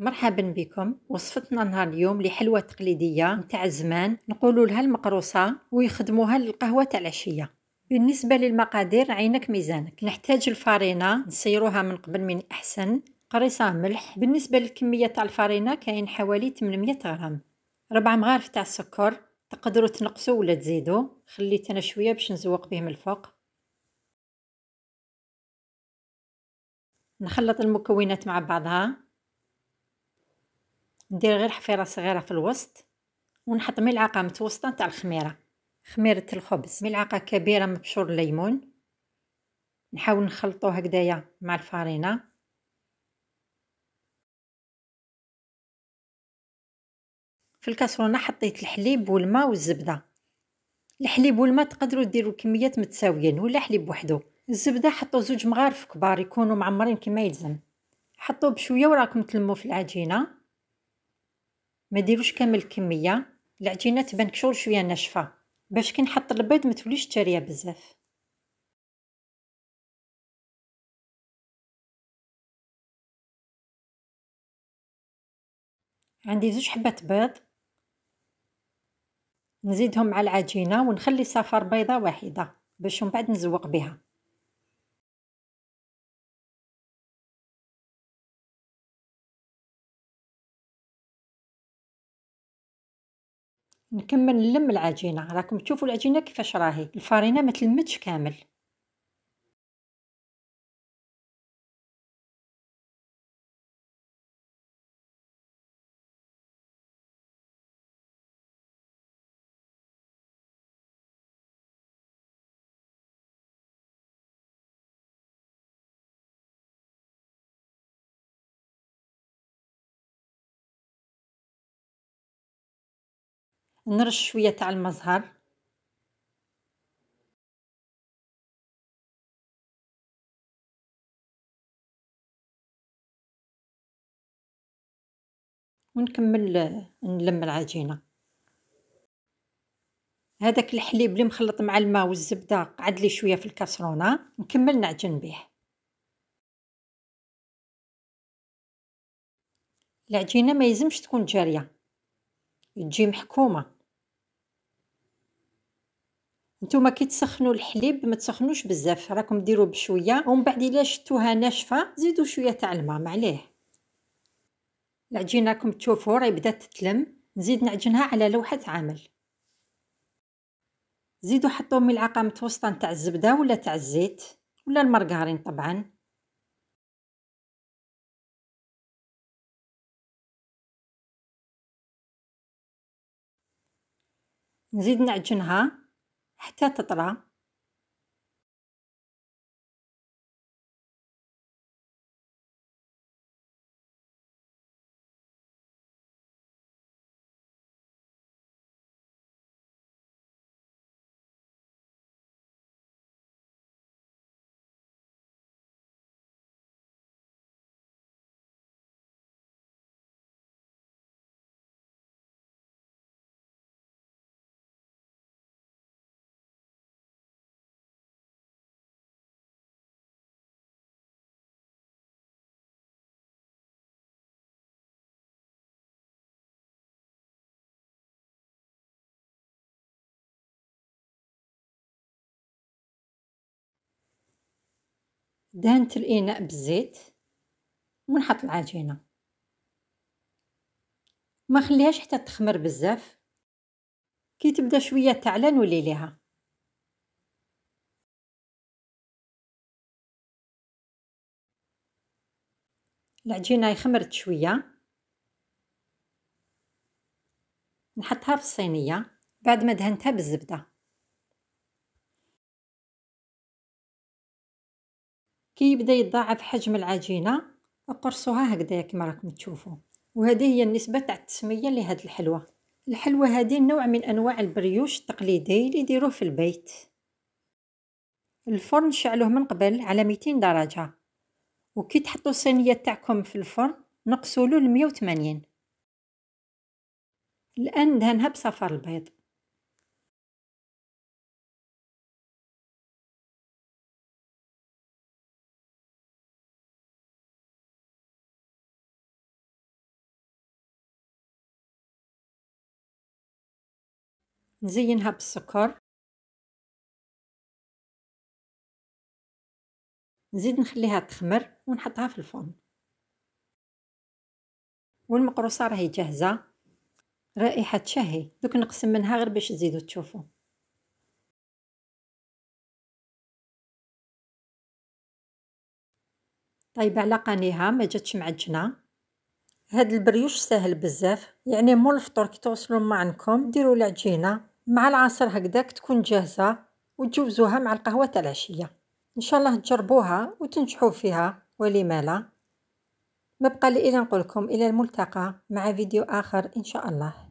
مرحبا بكم وصفتنا نهار اليوم لحلوة تقليدية نتاع زمان نقولوا لها المقروصة ويخدموها للقهوة تاع العشية بالنسبة للمقادير عينك ميزانك نحتاج الفارينة نصيروها من قبل من أحسن قريصة ملح بالنسبة للكمية تاع الفارينة كاين حوالي 800 غرام ربع مغارف تاع السكر تقدروا تنقصوا ولا تزيدوا خليت انا شويه باش نزوق بهم الفوق نخلط المكونات مع بعضها ندير غير حفيره صغيره في الوسط ونحط ملعقه متوسطه تاع الخميره خميره الخبز ملعقه كبيره مبشور الليمون نحاول نخلطو هكدايا مع الفرينه في الكاسرونه حطيت الحليب والماء والزبده الحليب والماء تقدروا ديروا كميات متساويين ولا حليب وحده الزبده حطوا زوج مغارف كبار يكونوا معمرين كما يلزم حطوا بشويه وراكم تلموا في العجينه ما ديروش كامل الكميه العجينه تبان كشور شويه ناشفه باش كي نحط البيض ما توليش تاريه بزاف عندي زوج حبات بيض نزيدهم مع العجينه ونخلي صفار بيضه واحده باش من بعد نزوق بها نكمل نلم العجينه راكم تشوفوا العجينه كيفاش راهي الفرينه ما تلمتش كامل نرش شويه تاع المزهر ونكمل نلم العجينه هذاك الحليب اللي مخلط مع الماء والزبده قعد لي شويه في الكاسرونه نكمل نعجن به العجينه ما يزمش تكون جاريه تجي محكومه نتوما كي تسخنوا الحليب ما تسخنوش بزاف راكم ديروا بشويه ومن بعد الا شتوها ناشفه زيدوا شويه تاع الماء معليه العجينه راكم تشوفوا راهي بدات تتلم نزيد نعجنها على لوحه عمل زيدوا حطوا ملعقه متوسطه تاع الزبده ولا تاع الزيت ولا المارغرين طبعا نزيد نعجنها حتى تطرى دهنت الاناء بالزيت ونحط العجينه ما خليهاش حتى تخمر بزاف كي تبدا شويه تعلى نولي ليها العجينه خمرت شويه نحطها في الصينيه بعد ما دهنتها بالزبده كيبدا يتضاعف حجم العجينه اقرصوها هكذا كما راكم تشوفوا وهذه هي النسبه تاع التسميه لهاد الحلوه الحلوه هذه نوع من انواع البريوش التقليدي اللي يديروه في البيت الفرن شعلوه من قبل على 200 درجه وكي تحطوا الصينيه تاعكم في الفرن نقصوا له 180 الان دهنها بصفار البيض نزينها بالسكر نزيد نخليها تخمر ونحطها في الفرن والمقروصه راهي جاهزه رائحه تشهي دوك نقسم منها غير باش تزيدو تشوفوا طيب على قانيها ما جاتش معجنه هاد البريوش ساهل بزاف يعني مول الفطور كي توصلوا معكم ديروا العجينه مع العصر هكذاك تكون جاهزة وتجوزوها مع القهوة تاع العشية ان شاء الله تجربوها وتنجحوا فيها ولما لا ما بقى لي الا نقولكم الى الملتقى مع فيديو اخر ان شاء الله